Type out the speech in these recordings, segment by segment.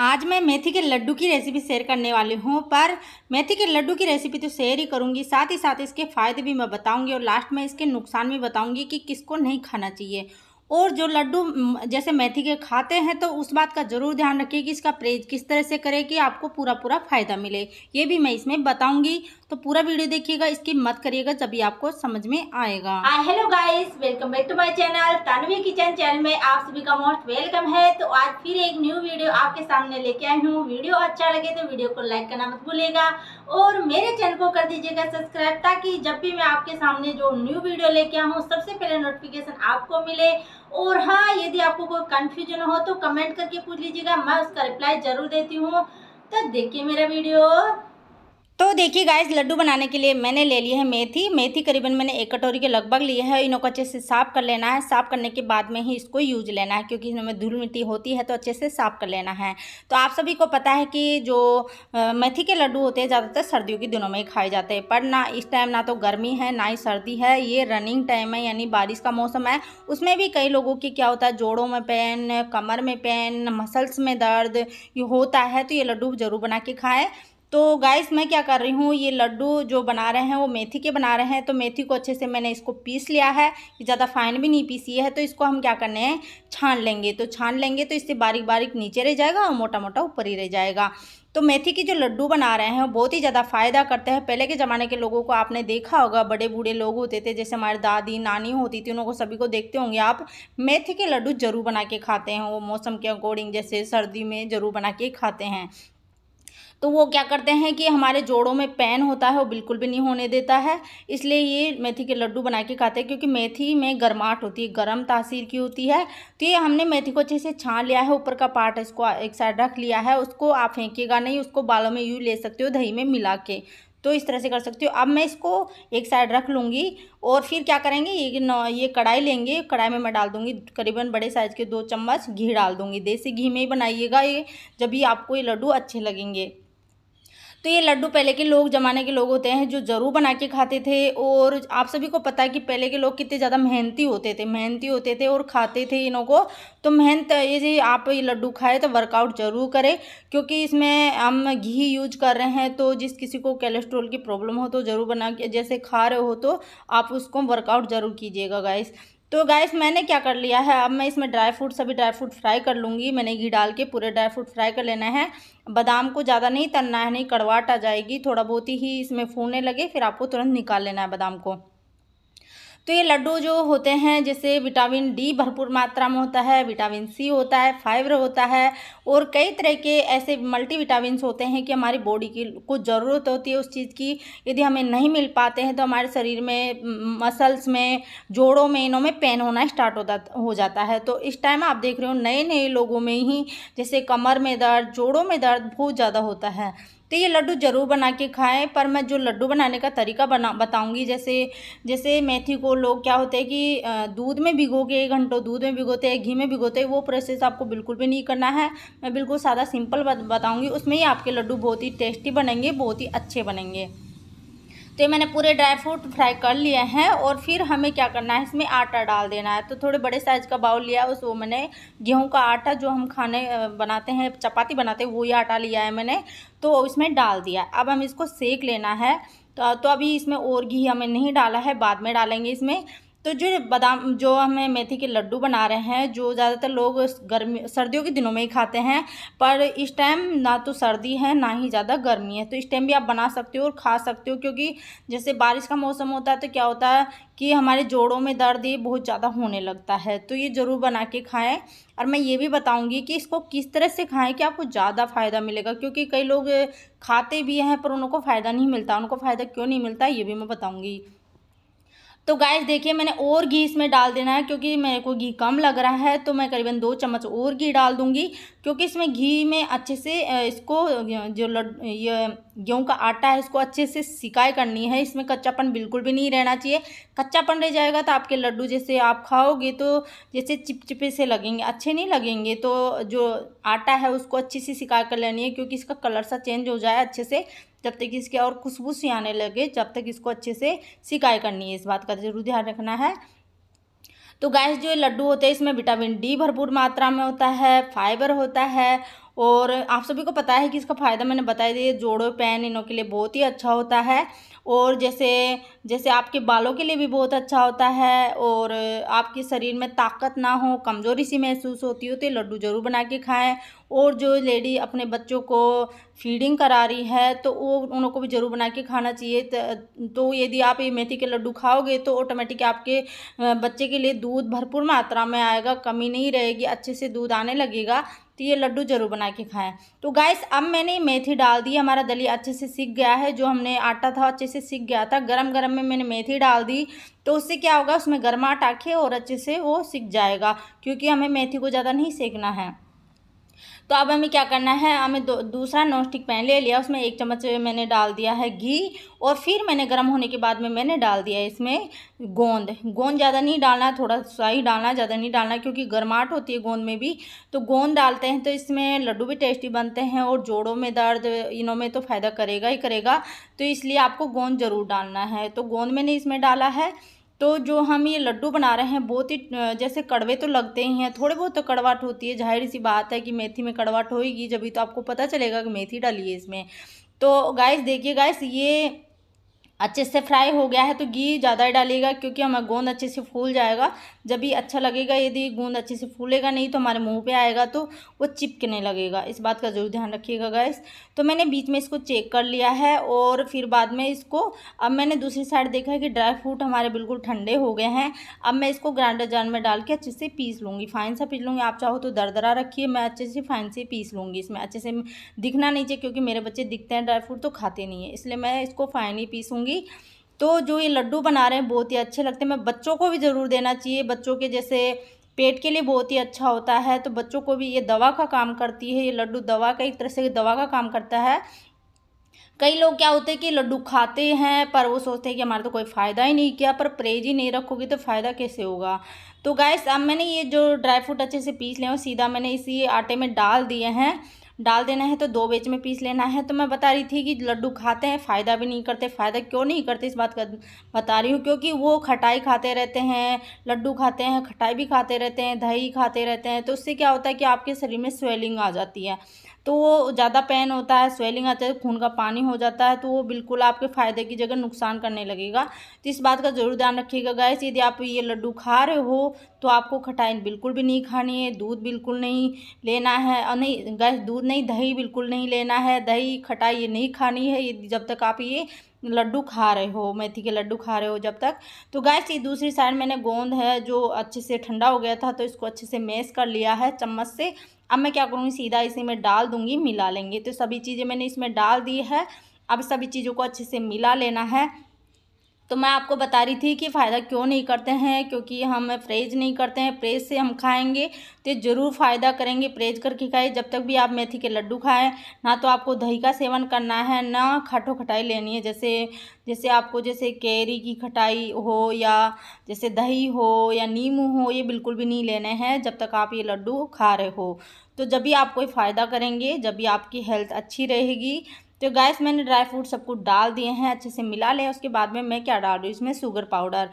आज मैं मेथी के लड्डू की रेसिपी शेयर करने वाली हूँ पर मेथी के लड्डू की रेसिपी तो शेयर ही करूँगी साथ ही साथ इसके फ़ायदे भी मैं बताऊँगी और लास्ट में इसके नुकसान भी बताऊँगी कि किसको नहीं खाना चाहिए और जो लड्डू जैसे मेथी के खाते हैं तो उस बात का ज़रूर ध्यान रखिए कि इसका प्रेज किस तरह से करें कि आपको पूरा पूरा फ़ायदा मिले ये भी मैं इसमें बताऊंगी तो पूरा वीडियो देखिएगा इसकी मत करिएगा जब भी आपको समझ में आएगा hello guys welcome back to my channel Tanvi kitchen channel में आप सभी का मोस्ट वेलकम है तो आज फिर एक न्यू वीडियो आपके सामने लेके आई हूँ वीडियो अच्छा लगे तो वीडियो को लाइक करना मत भूलेगा और मेरे चैनल को कर दीजिएगा सब्सक्राइब ताकि जब भी मैं आपके सामने जो न्यू वीडियो लेके आऊँ सबसे पहले नोटिफिकेशन आपको मिले और हाँ यदि आपको कोई कंफ्यूजन हो तो कमेंट करके पूछ लीजिएगा मैं उसका रिप्लाई जरूर देती हूँ तो देखिए मेरा वीडियो तो देखिए गाइस लड्डू बनाने के लिए मैंने ले लिए है मेथी मेथी करीबन मैंने एक कटोरी के लगभग लिए है इनको अच्छे से साफ़ कर लेना है साफ़ करने के बाद में ही इसको यूज लेना है क्योंकि इनमें धूल मिट्टी होती है तो अच्छे से साफ़ कर लेना है तो आप सभी को पता है कि जो मेथी के लड्डू होते हैं ज़्यादातर सर्दियों के दिनों में ही खाए जाते हैं पर ना इस टाइम ना तो गर्मी है ना ही सर्दी है ये रनिंग टाइम है यानी बारिश का मौसम है उसमें भी कई लोगों की क्या होता है जोड़ों में पेन कमर में पेन मसल्स में दर्द ये होता है तो ये लड्डू ज़रूर बना के खाएँ तो गाइस मैं क्या कर रही हूँ ये लड्डू जो बना रहे हैं वो मेथी के बना रहे हैं तो मेथी को अच्छे से मैंने इसको पीस लिया है ज़्यादा फाइन भी नहीं पीसी है तो इसको हम क्या करने हैं छान लेंगे तो छान लेंगे तो इससे बारीक बारीक नीचे रह जाएगा और मोटा मोटा ऊपर ही रह जाएगा तो मेथी के जो लड्डू बना रहे हैं वो बहुत ही ज़्यादा फ़ायदा करते हैं पहले के ज़माने के लोगों को आपने देखा होगा बड़े बूढ़े लोग होते थे जैसे हमारे दादी नानी होती थी उनको सभी को देखते होंगे आप मेथी के लड्डू ज़रूर बना के खाते हैं वो मौसम के अकॉर्डिंग जैसे सर्दी में ज़रूर बना के खाते हैं तो वो क्या करते हैं कि हमारे जोड़ों में पेन होता है वो बिल्कुल भी नहीं होने देता है इसलिए ये मेथी के लड्डू बना के खाते हैं क्योंकि मेथी में गर्माहट होती है गर्म तासीर की होती है तो ये हमने मेथी को अच्छे से छान लिया है ऊपर का पार्ट इसको एक साइड रख लिया है उसको आप फेंकेगा नहीं उसको बालों में यूँ ले सकते हो दही में मिला के तो इस तरह से कर सकते हो अब मैं इसको एक साइड रख लूँगी और फिर क्या करेंगे ये ये कढ़ाई लेंगे कढ़ाई में मैं डाल दूँगी करीबन बड़े साइज़ के दो चम्मच घी डाल दूँगी देसी घी में ही बनाइएगा ये जब भी आपको ये लड्डू अच्छे लगेंगे तो ये लड्डू पहले के लोग ज़माने के लोग होते हैं जो ज़रूर बना के खाते थे और आप सभी को पता है कि पहले के लोग कितने ज़्यादा मेहनती होते थे मेहनती होते थे और खाते थे इनों को तो मेहनत ये जी आप ये लड्डू खाएँ तो वर्कआउट ज़रूर करें क्योंकि इसमें हम घी यूज कर रहे हैं तो जिस किसी को कोलेस्ट्रोल की प्रॉब्लम हो तो ज़रूर बना के जैसे खा रहे हो तो आप उसको वर्कआउट ज़रूर कीजिएगा गाइस तो गैस मैंने क्या कर लिया है अब मैं इसमें ड्राई फ्रूट सभी ड्राई फ्रूट फ्राई कर लूँगी मैंने घी डाल के पूरे ड्राई फ्रूट फ्राई कर लेना है बादाम को ज़्यादा नहीं तलना है नहीं कड़वाट आ जाएगी थोड़ा बहुत ही इसमें फूलने लगे फिर आपको तुरंत निकाल लेना है बादाम को तो ये लड्डू जो होते हैं जैसे विटामिन डी भरपूर मात्रा में होता है विटामिन सी होता है फाइबर होता है और कई तरह के ऐसे मल्टी विटामिन होते हैं कि हमारी बॉडी की कुछ ज़रूरत होती है उस चीज़ की यदि हमें नहीं मिल पाते हैं तो हमारे शरीर में मसल्स में जोड़ों में इनों में पेन होना स्टार्ट होता हो जाता है तो इस टाइम आप देख रहे हो नए नए लोगों में ही जैसे कमर में दर्द जोड़ों में दर्द बहुत ज़्यादा होता है तो ये लड्डू ज़रूर बना के खाएं पर मैं जो लड्डू बनाने का तरीका बना बताऊँगी जैसे जैसे मेथी को लोग क्या होते हैं कि दूध में भिगो के घंटों दूध में भिगोते हैं घी में भिगोते हैं वो प्रोसेस आपको बिल्कुल भी नहीं करना है मैं बिल्कुल सादा सिंपल बताऊँगी उसमें ही आपके लड्डू बहुत ही टेस्टी बनेंगे बहुत ही अच्छे बनेंगे तो ये मैंने पूरे ड्राई फ्रूट फ्राई कर लिए हैं और फिर हमें क्या करना है इसमें आटा डाल देना है तो थोड़े बड़े साइज़ का बाउल लिया उस वो मैंने गेहूँ का आटा जो हम खाने बनाते हैं चपाती बनाते हैं वही आटा लिया है मैंने तो इसमें डाल दिया अब हम इसको सेक लेना है तो, तो अभी इसमें और घी हमें नहीं डाला है बाद में डालेंगे इसमें तो जो बादाम जो हमें मेथी के लड्डू बना रहे हैं जो ज़्यादातर लोग गर्मी सर्दियों के दिनों में ही खाते हैं पर इस टाइम ना तो सर्दी है ना ही ज़्यादा गर्मी है तो इस टाइम भी आप बना सकते हो और खा सकते हो क्योंकि जैसे बारिश का मौसम होता है तो क्या होता है कि हमारे जोड़ों में दर्द ये बहुत ज़्यादा होने लगता है तो ये ज़रूर बना के खाएँ और मैं ये भी बताऊँगी कि इसको किस तरह से खाएँ कि आपको ज़्यादा फ़ायदा मिलेगा क्योंकि कई लोग खाते भी हैं पर उनको फ़ायदा नहीं मिलता उनको फ़ायदा क्यों नहीं मिलता ये भी मैं बताऊँगी तो गाइस देखिए मैंने और घी इसमें डाल देना है क्योंकि मेरे को घी कम लग रहा है तो मैं करीबन दो चम्मच और घी डाल दूंगी क्योंकि इसमें घी में अच्छे से इसको जो लड ये गेहूँ का आटा है इसको अच्छे से सिकाई करनी है इसमें कच्चापन बिल्कुल भी नहीं रहना चाहिए कच्चापन रह जाएगा तो आपके लड्डू जैसे आप खाओगे तो जैसे चिपचिपे से लगेंगे अच्छे नहीं लगेंगे तो जो आटा है उसको अच्छे से सिकाई कर लेनी है क्योंकि इसका कलर सा चेंज हो जाए अच्छे से जब तक इसके और खुशबू से आने लगे जब तक इसको अच्छे से सिकाई करनी है इस बात का जरूर ध्यान रखना है तो गैस जो लड्डू होते हैं इसमें विटामिन डी भरपूर मात्रा में होता है फाइबर होता है और आप सभी को पता है कि इसका फ़ायदा मैंने बताया दिया जोड़ों पैन इनों के लिए बहुत ही अच्छा होता है और जैसे जैसे आपके बालों के लिए भी बहुत अच्छा होता है और आपके शरीर में ताकत ना हो कमज़ोरी सी महसूस होती हो तो लड्डू ज़रूर बना के खाएँ और जो लेडी अपने बच्चों को फीडिंग करा रही है तो वो उनको भी ज़रूर बना के खाना चाहिए तो यदि आप ये मेथी के लड्डू खाओगे तो ऑटोमेटिक आपके बच्चे के लिए दूध भरपूर मात्रा में आएगा कमी नहीं रहेगी अच्छे से दूध आने लगेगा तो ये लड्डू ज़रूर बना के खाएँ तो गाइस अब मैंने मेथी डाल दी हमारा दलिया अच्छे से सीख गया है जो हमने आटा था अच्छे से सीख गया था गरम गरम में मैंने मेथी डाल दी तो उससे क्या होगा उसमें गर्मा टाखे और अच्छे से वो सीख जाएगा क्योंकि हमें मेथी को ज़्यादा नहीं सेकना है तो अब हमें क्या करना है हमें दूसरा नॉन स्टिक पैन ले लिया उसमें एक चम्मच मैंने डाल दिया है घी और फिर मैंने गर्म होने के बाद में मैंने डाल दिया है इसमें गोंद गोंद ज़्यादा नहीं डालना थोड़ा सा ही डालना ज़्यादा नहीं डालना क्योंकि गर्माहट होती है गोंद में भी तो गोंद डालते हैं तो इसमें लड्डू भी टेस्टी बनते हैं और जोड़ों में दर्द इनों में तो फ़ायदा करेगा ही करेगा तो इसलिए आपको गोंद ज़रूर डालना है तो गोंद मैंने इसमें डाला है तो जो हम ये लड्डू बना रहे हैं बहुत ही जैसे कड़वे तो लगते ही हैं थोड़े बहुत तो कड़वाट होती है जाहिर सी बात है कि मेथी में कड़वाट होगी जब तो आपको पता चलेगा कि मेथी डालिए इसमें तो गाइस देखिए गाइस ये अच्छे से फ्राई हो गया है तो घी ज़्यादा ही डालिएगा क्योंकि हमारा गोंद अच्छे से फूल जाएगा जब भी अच्छा लगेगा यदि गूंद अच्छे से फूलेगा नहीं तो हमारे मुंह पे आएगा तो वो चिपकने लगेगा इस बात का ज़रूर ध्यान रखिएगा गैस तो मैंने बीच में इसको चेक कर लिया है और फिर बाद में इसको अब मैंने दूसरी साइड देखा है कि ड्राई फ्रूट हमारे बिल्कुल ठंडे हो गए हैं अब मैं इसको ग्राइंडर जार में डाल के अच्छे से पीस लूँगी फाइन सा पीस लूँगी आप चाहो तो दरदरा रखिए मैं अच्छे से फाइन से पीस लूँगी इसमें अच्छे से दिखना नहीं चाहिए क्योंकि मेरे बच्चे दिखते हैं ड्राई फ्रूट तो खाते नहीं है इसलिए मैं इसको फाइन ही पीसूँगी तो जो ये लड्डू बना रहे हैं बहुत ही अच्छे लगते हैं मैं बच्चों को भी ज़रूर देना चाहिए बच्चों के जैसे पेट के लिए बहुत ही अच्छा होता है तो बच्चों को भी ये दवा का काम करती है ये लड्डू दवा का एक तरह से दवा का काम करता है कई लोग क्या होते हैं कि लड्डू खाते हैं पर वो सोचते हैं कि हमारा तो कोई फ़ायदा ही नहीं किया पर परहेज ही नहीं रखोगे तो फ़ायदा कैसे होगा तो गैस अब मैंने ये जो ड्राई फ्रूट अच्छे से पीस लिया और सीधा मैंने इसी आटे में डाल दिए हैं डाल देना है तो दो बेच में पीस लेना है तो मैं बता रही थी कि लड्डू खाते हैं फ़ायदा भी नहीं करते फ़ायदा क्यों नहीं करते इस बात का बता रही हूँ क्योंकि वो खटाई खाते रहते हैं लड्डू खाते हैं खटाई भी खाते रहते हैं दही खाते रहते हैं तो उससे क्या होता है कि आपके शरीर में स्वेलिंग आ जाती है तो वो ज़्यादा पेन होता है स्वेलिंग आता है खून का पानी हो जाता है तो वो बिल्कुल आपके फ़ायदे की जगह नुकसान करने लगेगा तो इस बात का ज़रूर ध्यान रखिएगा गैस यदि आप ये लड्डू खा रहे हो तो आपको खटाइन बिल्कुल भी नहीं खानी है दूध बिल्कुल नहीं लेना है और नहीं गैस दूध नहीं दही बिल्कुल नहीं लेना है दही खटाई ये नहीं खानी है ये जब तक आप ये लड्डू खा रहे हो मेथी के लड्डू खा रहे हो जब तक तो गैस ये दूसरी साइड मैंने गोंद है जो अच्छे से ठंडा हो गया था तो इसको अच्छे से मेस कर लिया है चम्मच से अब मैं क्या करूँगी सीधा इसी में डाल दूँगी मिला लेंगे तो सभी चीज़ें मैंने इसमें डाल दी है अब सभी चीज़ों को अच्छे से मिला लेना है तो मैं आपको बता रही थी कि फ़ायदा क्यों नहीं करते हैं क्योंकि हम फ्रेज नहीं करते हैं प्रेज से हम खाएंगे तो ज़रूर फ़ायदा करेंगे प्रेज करके खाएं जब तक भी आप मेथी के लड्डू खाएं ना तो आपको दही का सेवन करना है ना खटो खटाई लेनी है जैसे जैसे आपको जैसे कैरी की खटाई हो या जैसे दही हो या नीमू हो ये बिल्कुल भी नहीं लेने हैं जब तक आप ये लड्डू खा रहे हो तो जब भी आप कोई फ़ायदा करेंगे जब भी आपकी हेल्थ अच्छी रहेगी तो गैस मैंने ड्राई फ्रूट सब कुछ डाल दिए हैं अच्छे से मिला लें उसके बाद में मैं क्या डाल रही हूँ इसमें शुगर पाउडर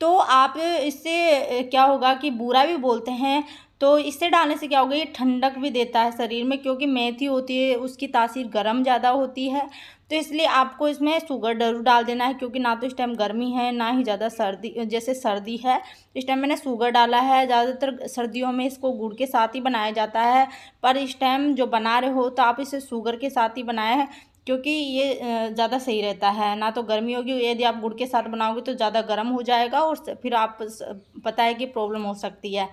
तो आप इससे क्या होगा कि बूरा भी बोलते हैं तो इससे डालने से क्या होगा ये ठंडक भी देता है शरीर में क्योंकि मेथी होती है उसकी तासीर गर्म ज़्यादा होती है तो इसलिए आपको इसमें शुगर जरूर डाल देना है क्योंकि ना तो इस टाइम गर्मी है ना ही ज़्यादा सर्दी जैसे सर्दी है इस टाइम मैंने शुगर डाला है ज़्यादातर सर्दियों में इसको गुड़ के साथ ही बनाया जाता है पर इस टाइम जो बना रहे हो तो आप इसे शुगर के साथ ही बनाए हैं क्योंकि ये ज़्यादा सही रहता है ना तो गर्मी होगी यदि आप गुड़ के साथ बनाओगे तो ज़्यादा गर्म हो जाएगा और फिर आप पता है कि प्रॉब्लम हो सकती है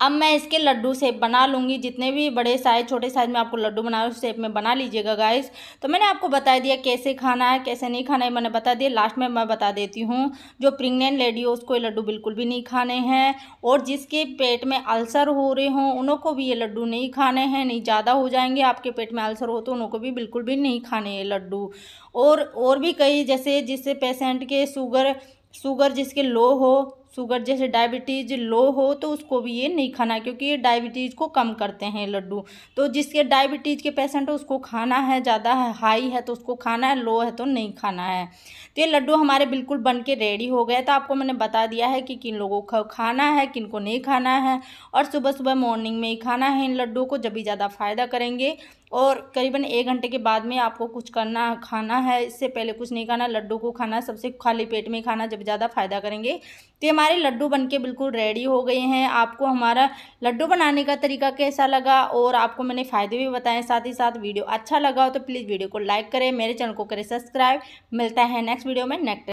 अब मैं इसके लड्डू सेप बना लूँगी जितने भी बड़े साइज छोटे साइज में आपको लड्डू बना उस सेप में बना लीजिएगा गाइस तो मैंने आपको बता दिया कैसे खाना है कैसे नहीं खाना है मैंने बता दिया लास्ट में मैं बता देती हूँ जो प्रेगनेंट लेडी हो उसको ये लड्डू बिल्कुल भी नहीं खाने हैं और जिसके पेट में अल्सर हो रहे हों उन को भी ये लड्डू नहीं खाने हैं नहीं ज़्यादा हो जाएंगे आपके पेट में अल्सर हो तो उनको भी बिल्कुल भी नहीं खाने ये लड्डू और और भी कई जैसे जिससे पेशेंट के शुगर शुगर जिसके लो हो शुगर जैसे डायबिटीज़ लो हो तो उसको भी ये नहीं खाना क्योंकि ये डायबिटीज़ को कम करते हैं लड्डू तो जिसके डायबिटीज़ के पेशेंट हो उसको खाना है ज़्यादा है हाई है तो उसको खाना है लो है तो नहीं खाना है तो ये लड्डू हमारे बिल्कुल बन के रेडी हो गए तो आपको मैंने बता दिया है कि किन लोगों को खाना है किन को नहीं खाना है और सुबह सुबह मॉर्निंग में ही खाना है इन लड्डू को जब भी ज़्यादा फ़ायदा करेंगे और करीबन एक घंटे के बाद में आपको कुछ करना खाना है इससे पहले कुछ नहीं खाना लड्डू को खाना सबसे खाली पेट में खाना जब ज़्यादा फ़ायदा करेंगे तो हमारे लड्डू बनके बिल्कुल रेडी हो गए हैं आपको हमारा लड्डू बनाने का तरीका कैसा लगा और आपको मैंने फ़ायदे भी बताएं साथ ही साथ वीडियो अच्छा लगा हो तो प्लीज़ वीडियो को लाइक करें मेरे चैनल को करें सब्सक्राइब मिलता है नेक्स्ट वीडियो में नेक्स्ट